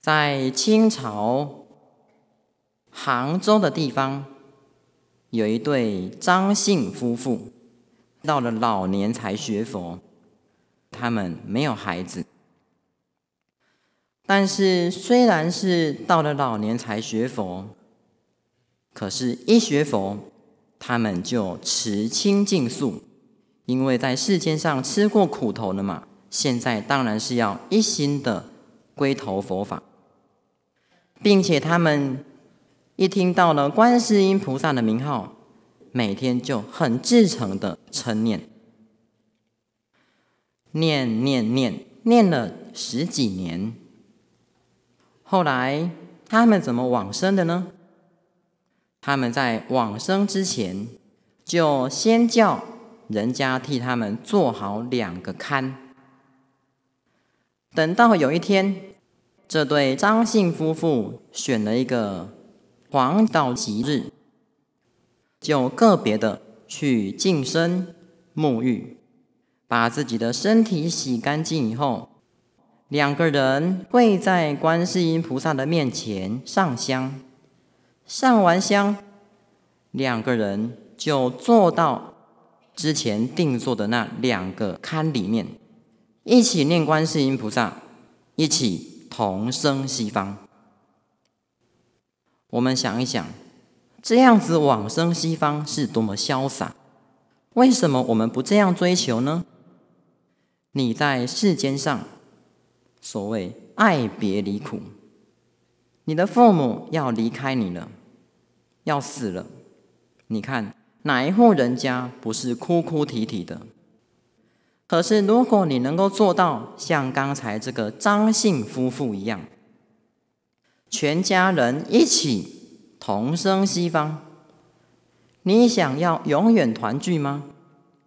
在清朝杭州的地方，有一对张姓夫妇，到了老年才学佛。他们没有孩子，但是虽然是到了老年才学佛，可是一学佛，他们就持清净素，因为在世间上吃过苦头了嘛。现在当然是要一心的归投佛法。并且他们一听到了观世音菩萨的名号，每天就很至诚的称念，念念念念了十几年。后来他们怎么往生的呢？他们在往生之前，就先叫人家替他们做好两个龛，等到有一天。这对张姓夫妇选了一个黄道吉日，就个别的去净身沐浴，把自己的身体洗干净以后，两个人跪在观世音菩萨的面前上香。上完香，两个人就坐到之前定坐的那两个龛里面，一起念观世音菩萨，一起。同生西方，我们想一想，这样子往生西方是多么潇洒。为什么我们不这样追求呢？你在世间上，所谓爱别离苦，你的父母要离开你了，要死了，你看哪一户人家不是哭哭啼啼的？可是，如果你能够做到像刚才这个张姓夫妇一样，全家人一起同生西方，你想要永远团聚吗？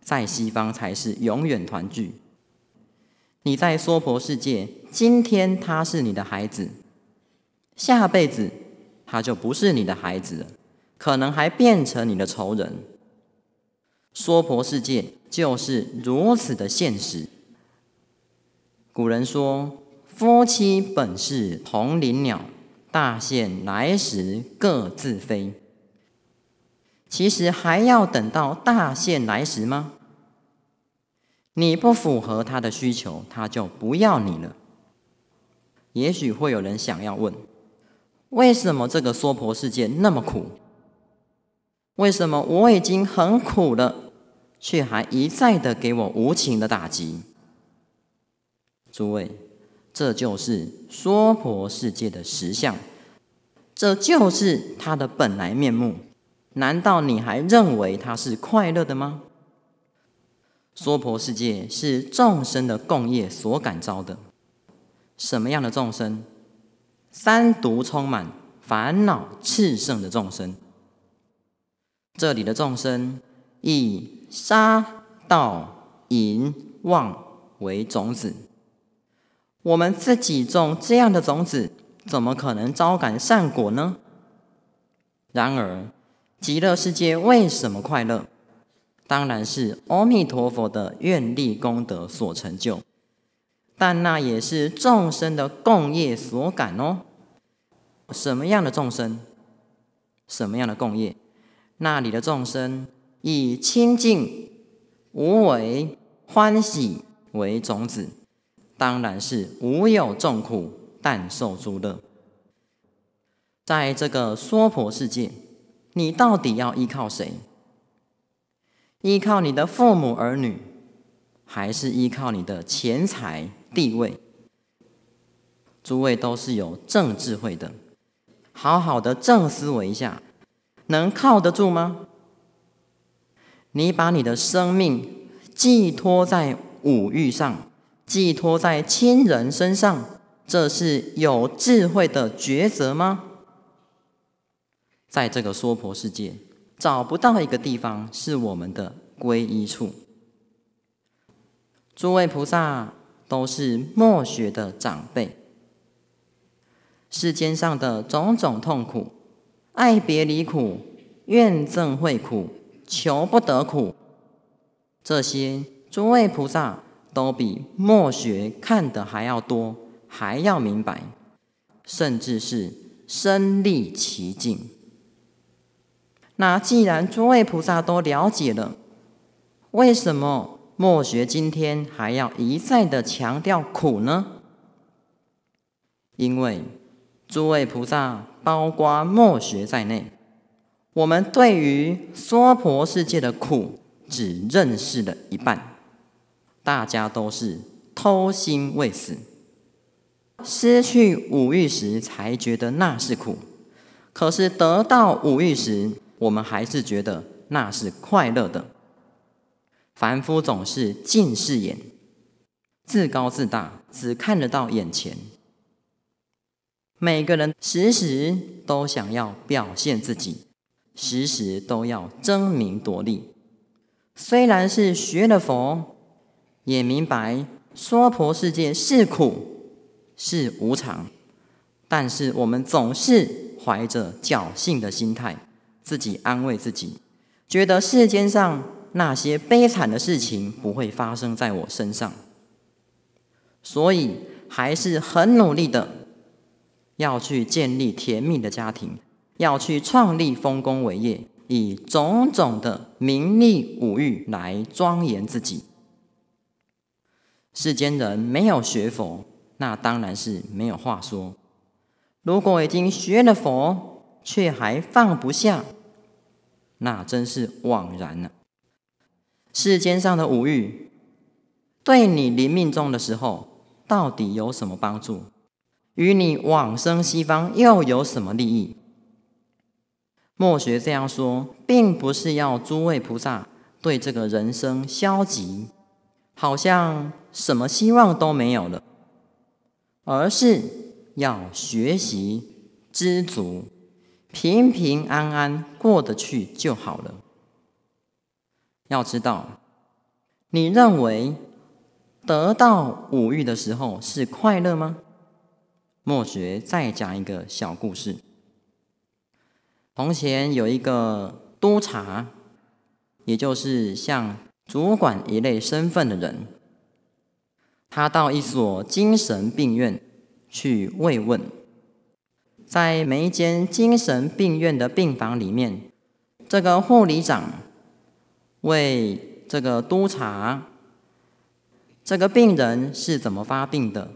在西方才是永远团聚。你在娑婆世界，今天他是你的孩子，下辈子他就不是你的孩子了，可能还变成你的仇人。娑婆世界。就是如此的现实。古人说：“夫妻本是同林鸟，大限来时各自飞。”其实还要等到大限来时吗？你不符合他的需求，他就不要你了。也许会有人想要问：为什么这个娑婆世界那么苦？为什么我已经很苦了？却还一再的给我无情的打击。诸位，这就是娑婆世界的实相，这就是它的本来面目。难道你还认为它是快乐的吗？娑婆世界是众生的共业所感召的。什么样的众生？三毒充满、烦恼炽盛的众生。这里的众生。以杀盗淫妄为种子，我们自己种这样的种子，怎么可能招感善果呢？然而，极乐世界为什么快乐？当然是阿弥陀佛的愿力功德所成就，但那也是众生的共业所感哦。什么样的众生，什么样的共业？那里的众生。以清净无为欢喜为种子，当然是无有众苦，但受诸乐。在这个娑婆世界，你到底要依靠谁？依靠你的父母儿女，还是依靠你的钱财地位？诸位都是有正智慧的，好好的正思维一下，能靠得住吗？你把你的生命寄托在五欲上，寄托在亲人身上，这是有智慧的抉择吗？在这个娑婆世界，找不到一个地方是我们的皈依处。诸位菩萨都是默学的长辈，世间上的种种痛苦，爱别离苦、怨憎会苦。求不得苦，这些诸位菩萨都比墨学看的还要多，还要明白，甚至是身历其境。那既然诸位菩萨都了解了，为什么墨学今天还要一再的强调苦呢？因为诸位菩萨包括墨学在内。我们对于娑婆世界的苦，只认识了一半。大家都是偷心未死，失去五欲时才觉得那是苦；可是得到五欲时，我们还是觉得那是快乐的。凡夫总是近视眼，自高自大，只看得到眼前。每个人时时都想要表现自己。时时都要争名夺利，虽然是学了佛，也明白娑婆世界是苦是无常，但是我们总是怀着侥幸的心态，自己安慰自己，觉得世间上那些悲惨的事情不会发生在我身上，所以还是很努力的要去建立甜蜜的家庭。要去创立丰功伟业，以种种的名利五欲来庄严自己。世间人没有学佛，那当然是没有话说。如果已经学了佛，却还放不下，那真是枉然了。世间上的五欲，对你临命中的时候到底有什么帮助？与你往生西方又有什么利益？莫学这样说，并不是要诸位菩萨对这个人生消极，好像什么希望都没有了，而是要学习知足，平平安安过得去就好了。要知道，你认为得到五欲的时候是快乐吗？莫学再讲一个小故事。从前有一个督察，也就是像主管一类身份的人，他到一所精神病院去慰问。在每一间精神病院的病房里面，这个护理长为这个督察这个病人是怎么发病的，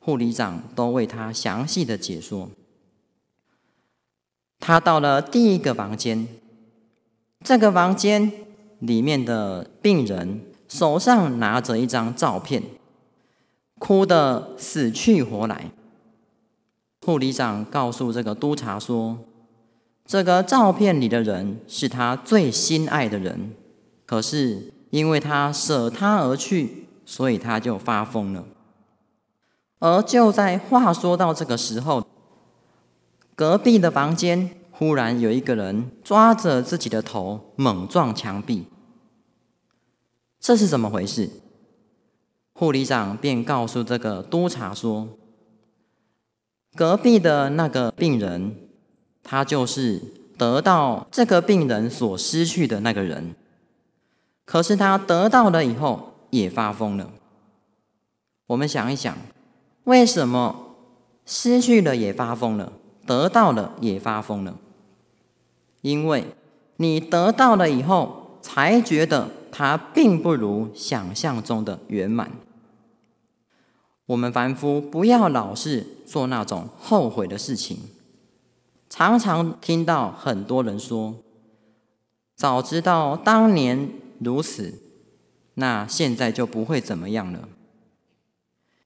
护理长都为他详细的解说。他到了第一个房间，这个房间里面的病人手上拿着一张照片，哭得死去活来。护理长告诉这个督察说，这个照片里的人是他最心爱的人，可是因为他舍他而去，所以他就发疯了。而就在话说到这个时候，隔壁的房间。忽然有一个人抓着自己的头猛撞墙壁，这是怎么回事？护理长便告诉这个督察说：“隔壁的那个病人，他就是得到这个病人所失去的那个人，可是他得到了以后也发疯了。我们想一想，为什么失去了也发疯了，得到了也发疯了？”因为你得到了以后，才觉得它并不如想象中的圆满。我们凡夫不要老是做那种后悔的事情。常常听到很多人说：“早知道当年如此，那现在就不会怎么样了。”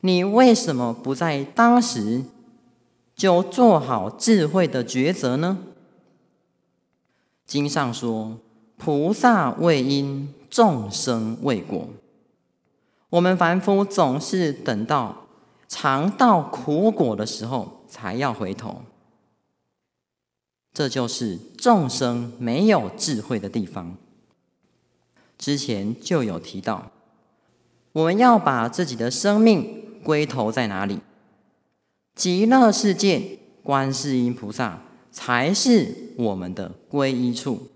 你为什么不在当时就做好智慧的抉择呢？经上说，菩萨为因，众生为果。我们凡夫总是等到尝到苦果的时候才要回头，这就是众生没有智慧的地方。之前就有提到，我们要把自己的生命归投在哪里？极乐世界，观世音菩萨。才是我们的归依处。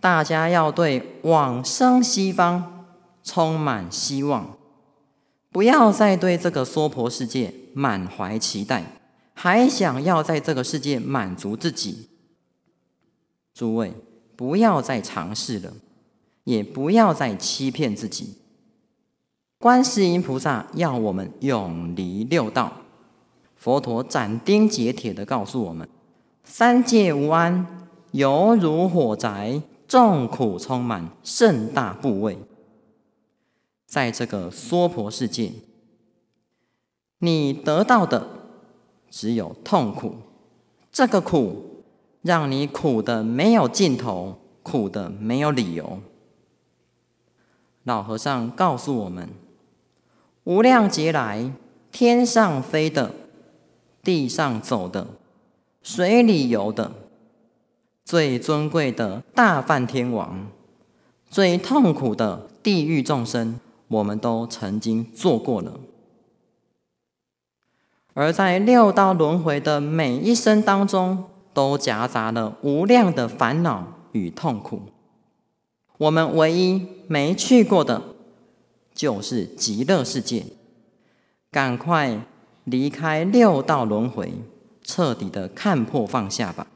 大家要对往生西方充满希望，不要再对这个娑婆世界满怀期待，还想要在这个世界满足自己。诸位不要再尝试了，也不要再欺骗自己。观世音菩萨要我们永离六道，佛陀斩钉截铁的告诉我们。三界无安，犹如火宅，众苦充满，甚大部位。在这个娑婆世界，你得到的只有痛苦，这个苦让你苦的没有尽头，苦的没有理由。老和尚告诉我们：无量劫来，天上飞的，地上走的。水里游的最尊贵的大梵天王，最痛苦的地狱众生，我们都曾经做过了。而在六道轮回的每一生当中，都夹杂了无量的烦恼与痛苦。我们唯一没去过的，就是极乐世界。赶快离开六道轮回。彻底的看破放下吧。